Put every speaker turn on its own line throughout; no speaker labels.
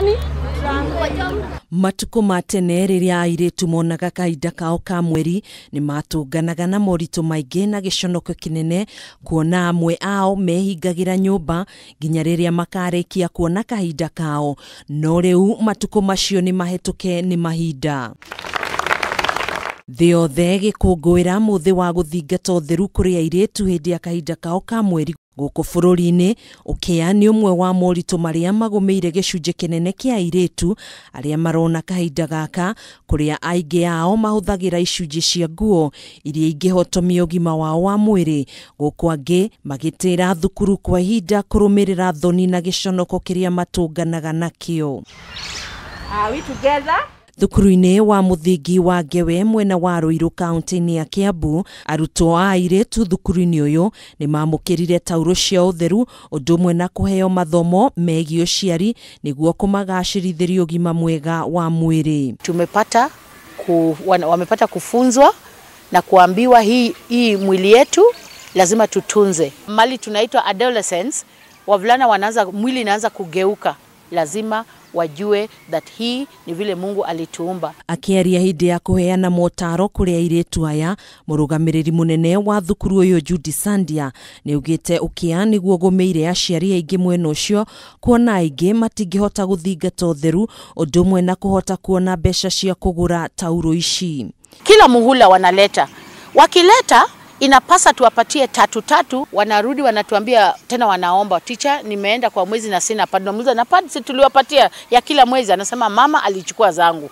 burani
matuko ma tene riria airitu monaga kahinda kao ka mweri ni matunganaga na moritu maingi na giconoko kinene kuona amwe ao mehingagira nyumba nginya riria kia kuona kahinda kao no u matuko macio ni mahituke ni mahinda thä yothe gä kå ngå ä ra må thä wa gå thingata å theru kå rä airä tu hä ndä ya kahinda kao ka mweri guku bururi-ini ukia ni umwe wa moritu maria magumiire gicunji kinene kia airitu aria marona kahinda gaka kuria aingi ao mahuthagira icunji cia nguo iria ingihotomia ugima wao wa mwiri guku angi magitira thukuru kwa ihinda kurumirira thoni na giconoko kiria matunganaga nakio Are we together? thukuru-inĩ wa mũthingi wa ngewe mwena wa rũirũ kaunti-inĩ ya kiambu arutwo a airĩtu thukuru-inĩ ũyũ nĩ mamũkĩrire taurũ cia ũtheru ũndũ ũmwe na kũheo mathomo megiĩ ũciari nĩguo kũmagacĩrithĩria ũgima mwega wa mwĩrĩ tumepata ku,
wamepata kufunzwa na kuambiwa hii, hii mwili yetu lazima tutunze mali tunaitwa adolescence wavulana wanaanza mwili inaanza kugeuka lazima wajue that hii ni vile Mungu alituumba.
Akiaria hindi ya kuheana motaro kuri airitu aya murugamiriri munene wa thukuru uyu judi Sandia ni ugite ukia niguo gumeire aciari aingi mwena ucio kuona aingi matingihota guthingata utheru undu umwe na kuhota kuona mbeca cia kugura tauro ici.
Kila muhula wanaleta wakileta inapasa tuwapatie tatu tatu. Wanarudi wanatuambia tena, wanaomba ticha, nimeenda kwa mwezi na sina pad. Namuuliza na pad tuliwapatia ya kila mwezi, anasema mama alichukua zangu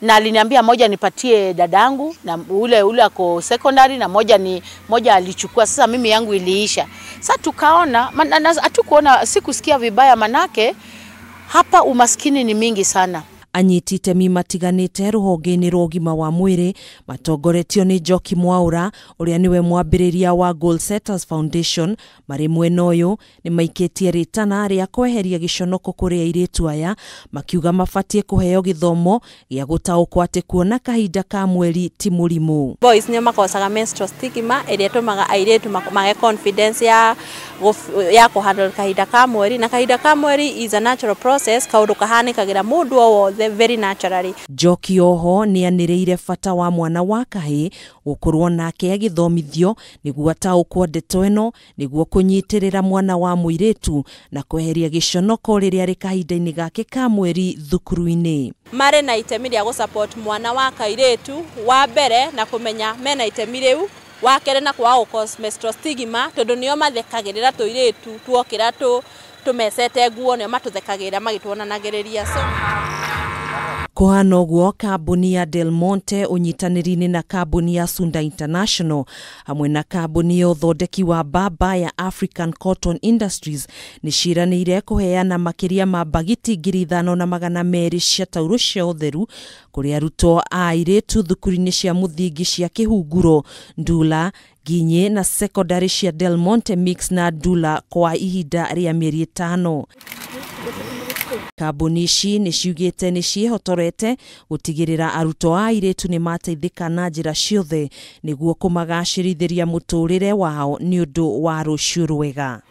na aliniambia moja nipatie dadangu na ule ule ako secondary na moja ni moja alichukua. Sasa mimi yangu iliisha. Sasa tukaona hatukuona, sikusikia vibaya, manake
hapa umaskini ni mingi sana anyiti itemi matiganĩte rũhonge-inĩ rwa ũgima wa mwĩrĩ matongoretio ni joki Mwaura ũrĩa nĩwe mwambĩrĩria wa Goal Setters Foundation marĩ mwena ũyũ nĩ maikĩtie rĩtana rĩa kweheria gĩconoko kũrĩ airĩtu aya makiuga mabatiĩ kũheo gĩthomo gĩa gũtaũkwo atĩ kuona kahinda ka mweri ti mũrimũ.
Boys nĩo makocaga menstrual stigma ĩrĩa ĩtũmaga airĩtu mage confidence ya ya kuhandle kahinda ka mweri na kahinda ka mweri is a natural process kaũndũ kahanĩkagĩra mũndũ o wothe very naturally
Njoki oho ire bata wa mwana wa kahii gukorwo nake agithomithio nä guo ndeto ĩno niguo kũnyitirĩra mwana wa mũirĩtu na kweheria rä a rä kahinda inä gake ka mweri thukuru inä
marä na itemi rä a mwana wa kairĩtu wa mbere na kũmenya mena itemi rä wa kere na kwaga gũkosmestro stigma tondũ nĩo mathekagĩrĩra tũirĩtu tuokĩra tũ tũmecete nguo nĩo matũthekagĩrĩra nagereria so
Kũhana ũguo kambuni ya Del Monte ũnyitanĩri-inĩ na kambuni ya Sunda International hamwe na kambuni ya ũthondeki wa baba ya African Cotton Industries nĩ ciĩranĩire kũheana makĩria ma bagiti ngiri ithano na magana merĩ cia taurũ cia ũtheru kũrĩ arutwo airĩtu thukuru-inĩ cia mũthingi cia kĩhunguro Ndula Ginyi na sekondarĩ cia Del Monte Mix na Ndula kwa ihinda rĩa mĩeri ĩtano kambuni ici nĩ gå tigä rä ra arutwo a airĩtu nĩ mateithĩka na njĩra ciothe nĩguo kũmagacĩrithĩria mũtũũrĩre wao å ndå wa rũciũ rwega